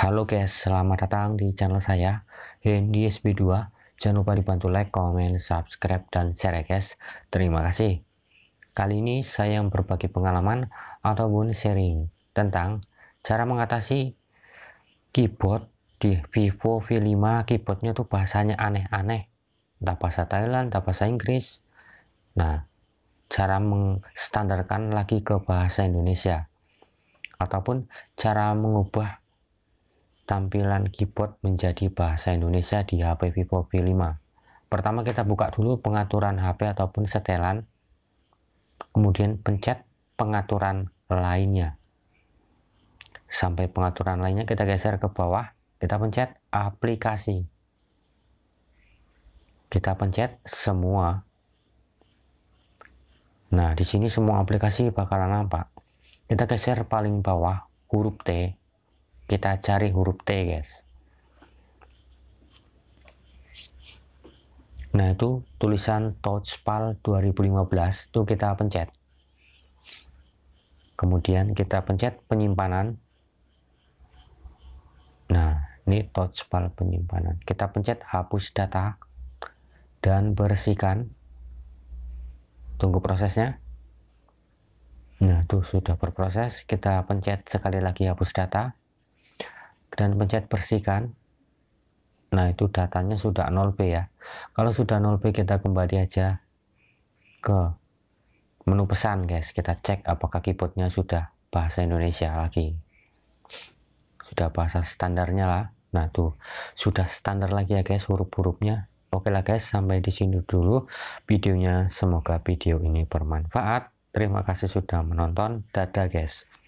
Halo guys, selamat datang di channel saya Hendy SB2. Jangan lupa dibantu like, comment, subscribe, dan share ya guys. Terima kasih. Kali ini saya yang berbagi pengalaman ataupun sharing tentang cara mengatasi keyboard di Vivo V5 keyboardnya tuh bahasanya aneh-aneh. Entah bahasa Thailand, entah bahasa Inggris. Nah, cara mengstandarkan lagi ke bahasa Indonesia ataupun cara mengubah tampilan keyboard menjadi bahasa Indonesia di HP Vivo V5. Pertama kita buka dulu pengaturan HP ataupun setelan, kemudian pencet pengaturan lainnya. Sampai pengaturan lainnya kita geser ke bawah, kita pencet aplikasi. Kita pencet semua. Nah, di sini semua aplikasi bakalan nampak. Kita geser paling bawah huruf T kita cari huruf T, guys. Nah, itu tulisan Touchpal 2015 itu kita pencet. Kemudian kita pencet penyimpanan. Nah, ini Touchpal penyimpanan. Kita pencet hapus data dan bersihkan. Tunggu prosesnya. Nah, itu sudah berproses. Kita pencet sekali lagi hapus data dan pencet bersihkan nah itu datanya sudah 0B ya kalau sudah 0B kita kembali aja ke menu pesan guys kita cek apakah keyboardnya sudah bahasa Indonesia lagi sudah bahasa standarnya lah nah tuh sudah standar lagi ya guys huruf-hurufnya oke lah guys sampai di sini dulu videonya semoga video ini bermanfaat terima kasih sudah menonton dadah guys